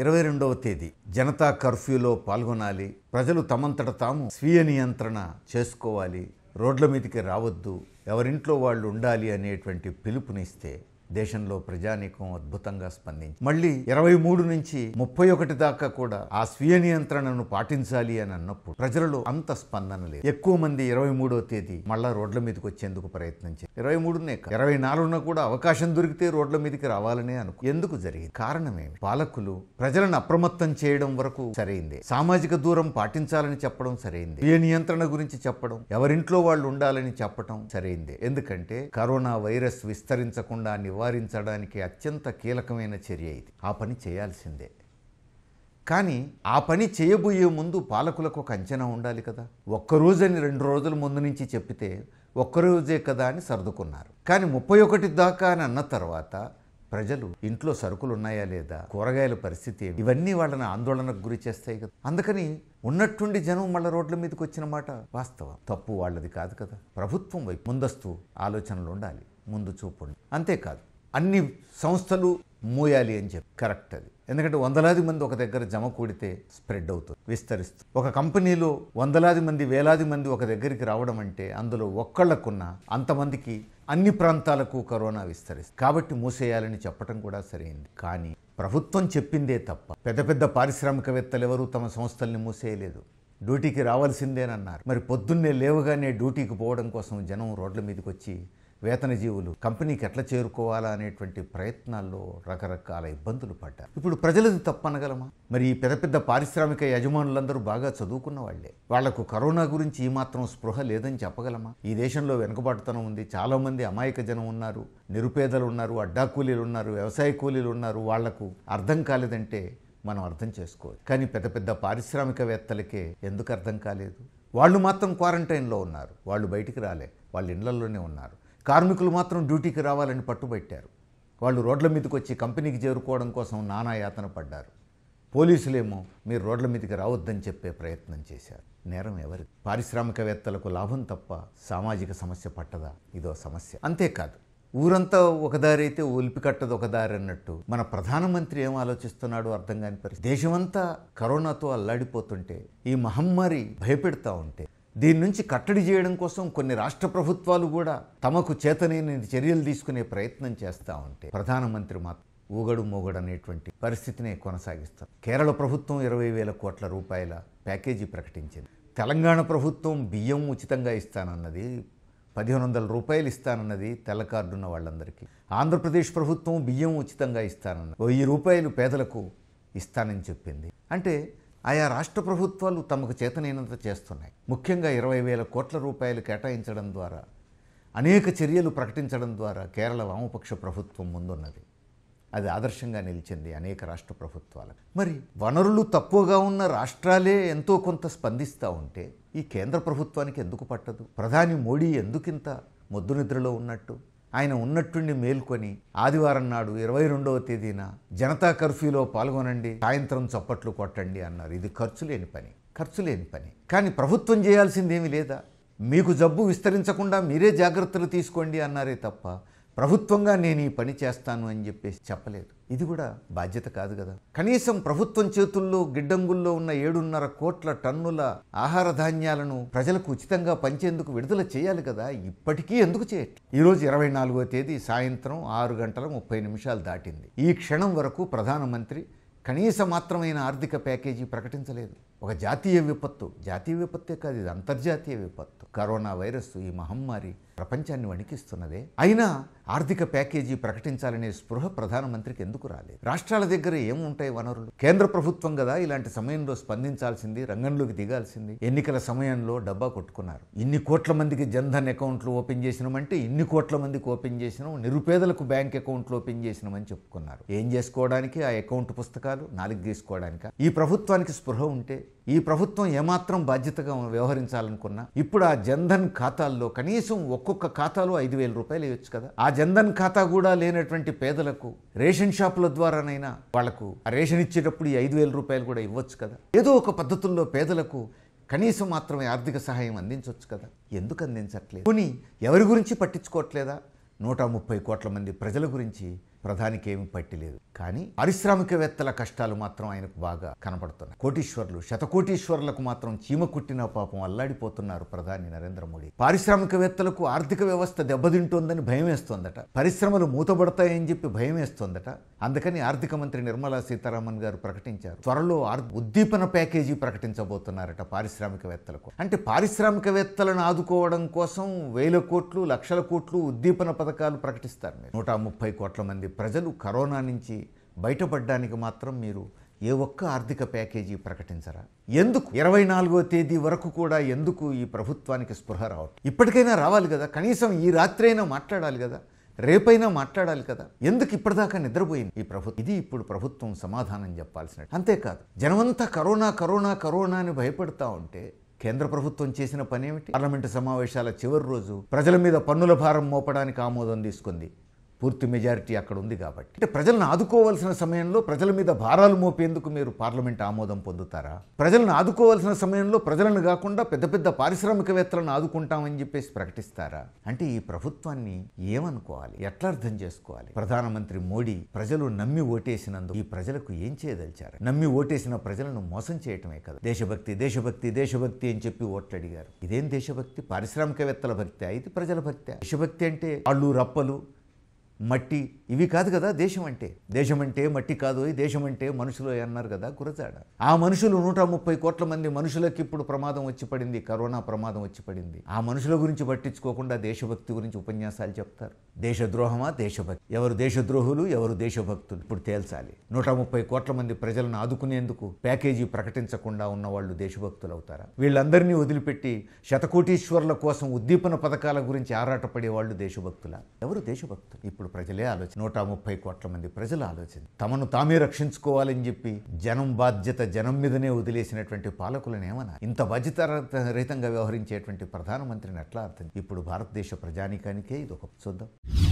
ఇరవై రెండవ తేదీ జనతా కర్ఫ్యూలో పాల్గొనాలి ప్రజలు తమంతట తాము స్వీయ నియంత్రణ చేసుకోవాలి రోడ్ల మీదకి రావద్దు ఎవరింట్లో వాళ్ళు ఉండాలి అనేటువంటి పిలుపునిస్తే దేశంలో ప్రజానీకం అద్భుతంగా స్పందించి మళ్ళీ ఇరవై మూడు నుంచి ముప్పై ఒకటి దాకా కూడా ఆ స్వీయ నియంత్రణను పాటించాలి అని అన్నప్పుడు ప్రజలలో అంత స్పందన లేదు ఎక్కువ మంది ఇరవై మూడో తేదీ మళ్ళా రోడ్ల మీదకి వచ్చేందుకు ప్రయత్నించారు ఇరవై మూడునే ఇరవై నాలుగున కూడా అవకాశం దొరికితే రోడ్ల మీదకి రావాలనే అనుకు ఎందుకు జరిగింది కారణమేమి పాలకులు ప్రజలను అప్రమత్తం చేయడం వరకు సరైందే సామాజిక దూరం పాటించాలని చెప్పడం సరైందే ఏ నియంత్రణ గురించి చెప్పడం ఎవరింట్లో వాళ్ళు ఉండాలని చెప్పడం సరైందే ఎందుకంటే కరోనా వైరస్ విస్తరించకుండా నివారణ నివారించడానికి అత్యంత కీలకమైన చర్య ఇది ఆ పని చేయాల్సిందే కానీ ఆ పని చేయబోయే ముందు పాలకులకు ఒక అంచనా ఉండాలి కదా ఒక్కరోజని రెండు రోజుల ముందు నుంచి చెప్పితే ఒక్కరోజే కదా అని సర్దుకున్నారు కానీ ముప్పై ఒకటి దాకా అని అన్న తర్వాత ప్రజలు ఇంట్లో సరుకులు ఉన్నాయా లేదా కూరగాయల పరిస్థితి ఇవన్నీ వాళ్ళని ఆందోళనకు గురి చేస్తాయి కదా అందుకని ఉన్నట్టుండి జనం మళ్ళీ రోడ్ల మీదకి వచ్చిన మాట వాస్తవం తప్పు వాళ్ళది కాదు కదా ప్రభుత్వం వైపు ముందస్తు ఆలోచనలు ఉండాలి ముందు చూపు అంతేకాదు అన్ని సంస్థలు మూయాలి అని చెప్పి కరెక్ట్ అది ఎందుకంటే వందలాది మంది ఒక దగ్గర జమ కూడితే స్ప్రెడ్ అవుతుంది విస్తరిస్తుంది ఒక కంపెనీలో వందలాది మంది వేలాది మంది ఒక దగ్గరికి రావడం అంటే అందులో ఒక్కళ్ళకున్న అంతమందికి అన్ని ప్రాంతాలకు కరోనా విస్తరిస్తుంది కాబట్టి మూసేయాలని చెప్పడం కూడా సరైంది కానీ ప్రభుత్వం చెప్పిందే తప్ప పెద్ద పెద్ద పారిశ్రామికవేత్తలు ఎవరు తమ సంస్థల్ని మూసేయలేదు డ్యూటీకి రావాల్సిందేనన్నారు మరి పొద్దున్నే లేవగానే డ్యూటీకి పోవడం కోసం జనం రోడ్ల మీదకి వచ్చి వేతనజీవులు కంపెనీకి ఎట్లా చేరుకోవాలా అనేటువంటి ప్రయత్నాల్లో రకరకాల ఇబ్బందులు పడ్డారు ఇప్పుడు ప్రజలది తప్పనగలమా మరి ఈ పెద్ద పెద్ద పారిశ్రామిక యజమానులందరూ బాగా చదువుకున్న వాళ్లే వాళ్లకు కరోనా గురించి ఈ మాత్రం స్పృహ లేదని చెప్పగలమా ఈ దేశంలో వెనుకబాటుతనం ఉంది చాలామంది అమాయక జనం ఉన్నారు నిరుపేదలు ఉన్నారు అడ్డా కూలీలు ఉన్నారు వ్యవసాయ కూలీలు ఉన్నారు వాళ్లకు అర్థం కాలేదంటే మనం అర్థం చేసుకోవచ్చు కానీ పెద్ద పెద్ద పారిశ్రామికవేత్తలకే ఎందుకు అర్థం కాలేదు వాళ్ళు మాత్రం క్వారంటైన్లో ఉన్నారు వాళ్ళు బయటికి రాలే వాళ్ళు ఇళ్లలోనే ఉన్నారు కార్మికులు మాత్రం డ్యూటీకి రావాలని పట్టుబట్టారు వాళ్ళు రోడ్ల మీదకి వచ్చి కంపెనీకి చేరుకోవడం కోసం నానా యాతన పడ్డారు పోలీసులేమో మీరు రోడ్ల మీదకి రావద్దని చెప్పే ప్రయత్నం చేశారు నేరం ఎవరి పారిశ్రామికవేత్తలకు లాభం తప్ప సామాజిక సమస్య పట్టదా ఇదో సమస్య అంతేకాదు ఊరంతా ఒక దారి అయితే ఒలిపికట్టదు ఒక దారి అన్నట్టు మన ప్రధానమంత్రి ఏం ఆలోచిస్తున్నాడో అర్థం కాని పరిస్థితి దేశమంతా కరోనాతో అల్లాడిపోతుంటే ఈ మహమ్మారి భయపెడతా ఉంటే దీని నుంచి కట్టడి చేయడం కోసం కొన్ని రాష్ట్ర ప్రభుత్వాలు కూడా తమకు చేతనైన చర్యలు తీసుకునే ప్రయత్నం చేస్తూ ఉంటే ప్రధానమంత్రి మాత్రం ఊగడు మూగడు అనేటువంటి పరిస్థితిని కొనసాగిస్తారు కేరళ ప్రభుత్వం ఇరవై వేల కోట్ల రూపాయల ప్యాకేజీ ప్రకటించింది తెలంగాణ ప్రభుత్వం బియ్యం ఉచితంగా ఇస్తానన్నది పదిహేను వందల రూపాయలు ఇస్తానన్నది తెల్ల కార్డు ఉన్న వాళ్ళందరికీ ఆంధ్రప్రదేశ్ ప్రభుత్వం బియ్యం ఉచితంగా ఇస్తానన్నది వెయ్యి రూపాయలు పేదలకు ఇస్తానని చెప్పింది అంటే ఆయా రాష్ట్ర ప్రభుత్వాలు తమకు చేతనైనంత చేస్తున్నాయి ముఖ్యంగా ఇరవై వేల కోట్ల రూపాయలు కేటాయించడం ద్వారా అనేక చర్యలు ప్రకటించడం ద్వారా కేరళ వామపక్ష ప్రభుత్వం ముందున్నది అది ఆదర్శంగా నిలిచింది అనేక రాష్ట్ర ప్రభుత్వాలకు మరి వనరులు తక్కువగా ఉన్న రాష్ట్రాలే ఎంతో కొంత స్పందిస్తూ ఉంటే ఈ కేంద్ర ప్రభుత్వానికి ఎందుకు పట్టదు ప్రధాని మోడీ ఎందుకింత మొద్దు నిద్రలో ఉన్నట్టు ఆయన ఉన్నట్టుండి మేల్కొని ఆదివారం నాడు ఇరవై రెండవ తేదీన జనతా కర్ఫ్యూలో పాల్గొనండి సాయంత్రం చప్పట్లు కొట్టండి అన్నారు ఇది ఖర్చు లేని పని ఖర్చు లేని పని కానీ ప్రభుత్వం చేయాల్సిందేమీ లేదా మీకు జబ్బు విస్తరించకుండా మీరే జాగ్రత్తలు తీసుకోండి అన్నారే తప్ప ప్రభుత్వంగా నేను ఈ పని చేస్తాను అని చెప్పేసి చెప్పలేదు ఇది కూడా బాధ్యత కాదు కదా కనీసం ప్రభుత్వం చేతుల్లో గిడ్డంగుల్లో ఉన్న ఏడున్నర కోట్ల టన్నుల ఆహార ధాన్యాలను ప్రజలకు ఉచితంగా పంచేందుకు విడుదల చేయాలి కదా ఇప్పటికీ ఎందుకు చేయట్లు ఈరోజు ఇరవై నాలుగో తేదీ సాయంత్రం ఆరు గంటల ముప్పై నిమిషాలు దాటింది ఈ క్షణం వరకు ప్రధానమంత్రి కనీస మాత్రమైన ఆర్థిక ప్యాకేజీ ప్రకటించలేదు ఒక జాతీయ విపత్తు జాతీయ విపత్తే కాదు ఇది అంతర్జాతీయ విపత్తు కరోనా వైరస్ ఈ మహమ్మారి ప్రపంచాన్ని వణికిస్తున్నదే అయినా ఆర్థిక ప్యాకేజీ ప్రకటించాలనే స్పృహ ప్రధానమంత్రికి ఎందుకు రాలేదు రాష్ట్రాల దగ్గర ఏముంటాయి వనరులు కేంద్ర ప్రభుత్వం కదా ఇలాంటి సమయంలో స్పందించాల్సింది రంగంలోకి దిగాల్సింది ఎన్నికల సమయంలో డబ్బా కొట్టుకున్నారు ఇన్ని కోట్ల మందికి జన్ధన్ అకౌంట్లు ఓపెన్ చేసినామంటే ఇన్ని కోట్ల మందికి ఓపెన్ చేసినాం నిరుపేదలకు బ్యాంక్ అకౌంట్లు ఓపెన్ చేసినామని చెప్పుకున్నారు ఏం చేసుకోవడానికి ఆ అకౌంట్ పుస్తకాలు నాలుగు తీసుకోవడానికి ఈ ప్రభుత్వానికి స్పృహ ఉంటే ఈ ప్రభుత్వం ఏమాత్రం బాధ్యతగా వ్యవహరించాలనుకున్నా ఇప్పుడు ఆ జన్ధన్ ఖాతాల్లో కనీసం ఒక్కొక్క ఖాతాలో ఐదు వేల రూపాయలు ఇవ్వచ్చు కదా ఆ జన్ధన్ ఖాతా కూడా లేనటువంటి పేదలకు రేషన్ షాపుల ద్వారానైనా వాళ్లకు ఆ రేషన్ ఇచ్చేటప్పుడు ఈ ఐదు వేల రూపాయలు కూడా ఇవ్వచ్చు కదా ఏదో ఒక పద్ధతుల్లో పేదలకు కనీసం మాత్రమే ఆర్థిక సహాయం అందించవచ్చు కదా ఎందుకు అందించట్లేదు కొని ఎవరి గురించి పట్టించుకోవట్లేదా నూట ముప్పై కోట్ల మంది ప్రజల గురించి ప్రధానికి ఏమి పట్టిలేదు కానీ పారిశ్రామికవేత్తల కష్టాలు మాత్రం ఆయనకు బాగా కనపడుతున్నాయి కోటీశ్వర్లు శతకోటీశ్వర్లకు మాత్రం చీమ కుట్టిన పాపం అల్లాడిపోతున్నారు ప్రధాని నరేంద్ర మోడీ పారిశ్రామికవేత్తలకు ఆర్థిక వ్యవస్థ దెబ్బతింటోందని భయం వేస్తోందట పరిశ్రమలు మూతబడతాయని చెప్పి భయం వేస్తోందట అందుకని ఆర్థిక మంత్రి నిర్మలా సీతారామన్ గారు ప్రకటించారు త్వరలో ఉద్దీపన ప్యాకేజీ ప్రకటించబోతున్నారట పారిశ్రామికవేత్తలకు అంటే పారిశ్రామికవేత్తలను ఆదుకోవడం కోసం వేల కోట్లు లక్షల కోట్లు ఉద్దీపన పథకాలు ప్రకటిస్తారు నూట ముప్పై కోట్ల మంది ప్రజలు కరోనా నుంచి బయటపడడానికి మాత్రం మీరు ఏ ఒక్క ఆర్థిక ప్యాకేజీ ప్రకటించరా ఎందుకు ఇరవై నాలుగో తేదీ వరకు కూడా ఎందుకు ఈ ప్రభుత్వానికి స్పృహ రావట్లేదు ఇప్పటికైనా రావాలి కదా కనీసం ఈ రాత్రి అయినా మాట్లాడాలి కదా రేపైనా మాట్లాడాలి కదా ఎందుకు ఇప్పటిదాకా నిద్రపోయింది ఈ ప్రభుత్వం ఇది ఇప్పుడు ప్రభుత్వం సమాధానం చెప్పాల్సిన అంతేకాదు జనమంతా కరోనా కరోనా కరోనా అని భయపడతా ఉంటే కేంద్ర ప్రభుత్వం చేసిన పనేమిటి పార్లమెంటు సమావేశాల చివరి రోజు ప్రజల మీద పన్నుల భారం మోపడానికి ఆమోదం తీసుకుంది పూర్తి మెజారిటీ అక్కడ ఉంది కాబట్టి అంటే ప్రజలను ఆదుకోవాల్సిన సమయంలో ప్రజల మీద భారాలు మోపేందుకు మీరు పార్లమెంట్ ఆమోదం పొందుతారా ప్రజలను ఆదుకోవాల్సిన సమయంలో ప్రజలను కాకుండా పెద్ద పెద్ద పారిశ్రామికవేత్తలను ఆదుకుంటామని చెప్పేసి ప్రకటిస్తారా అంటే ఈ ప్రభుత్వాన్ని ఏమనుకోవాలి ఎట్లా అర్థం చేసుకోవాలి ప్రధానమంత్రి మోడీ ప్రజలు నమ్మి ఓటేసినందుకు ఈ ప్రజలకు ఏం చేయదలిచారు నమ్మి ఓటేసిన ప్రజలను మోసం చేయటమే కదా దేశభక్తి దేశభక్తి దేశభక్తి అని చెప్పి ఓట్లు అడిగారు ఇదేం దేశభక్తి పారిశ్రామికవేత్తల భక్తి ఇది ప్రజల భక్తి దేశభక్తి అంటే వాళ్ళు రప్పలు మట్టి ఇవి కాదు కదా దేశం అంటే దేశం అంటే మట్టి కాదు దేశం అంటే మనుషులు అన్నారు కదా గురజాడ ఆ మనుషులు నూట ముప్పై కోట్ల మంది మనుషులకి ఇప్పుడు ప్రమాదం వచ్చి పడింది కరోనా ప్రమాదం వచ్చి పడింది ఆ మనుషుల గురించి పట్టించుకోకుండా దేశభక్తి గురించి ఉపన్యాసాలు చెప్తారు దేశద్రోహమా దేశభక్తి ఎవరు దేశద్రోహులు ఎవరు దేశభక్తులు ఇప్పుడు తేల్చాలి నూట ముప్పై కోట్ల మంది ప్రజలను ఆదుకునేందుకు ప్యాకేజీ ప్రకటించకుండా ఉన్న వాళ్ళు దేశభక్తులు అవుతారా వీళ్ళందరినీ వదిలిపెట్టి శతకోటీశ్వర్ల కోసం ఉద్దీపన పథకాల గురించి ఆరాటపడే వాళ్ళు దేశభక్తులా ఎవరు దేశభక్తులు ఇప్పుడు ప్రజలే ఆలోచన నూట ముప్పై కోట్ల మంది ప్రజలు ఆలోచన తమను తామే రక్షించుకోవాలని చెప్పి జనం బాధ్యత జనం మీదనే వదిలేసినటువంటి పాలకులను ఏమన్నా ఇంత బాధ్యత రహితంగా వ్యవహరించేటువంటి ప్రధానమంత్రిని ఎట్లా అర్థం ఇప్పుడు భారతదేశ ప్రజానికానికే ఇది ఒక చూద్దాం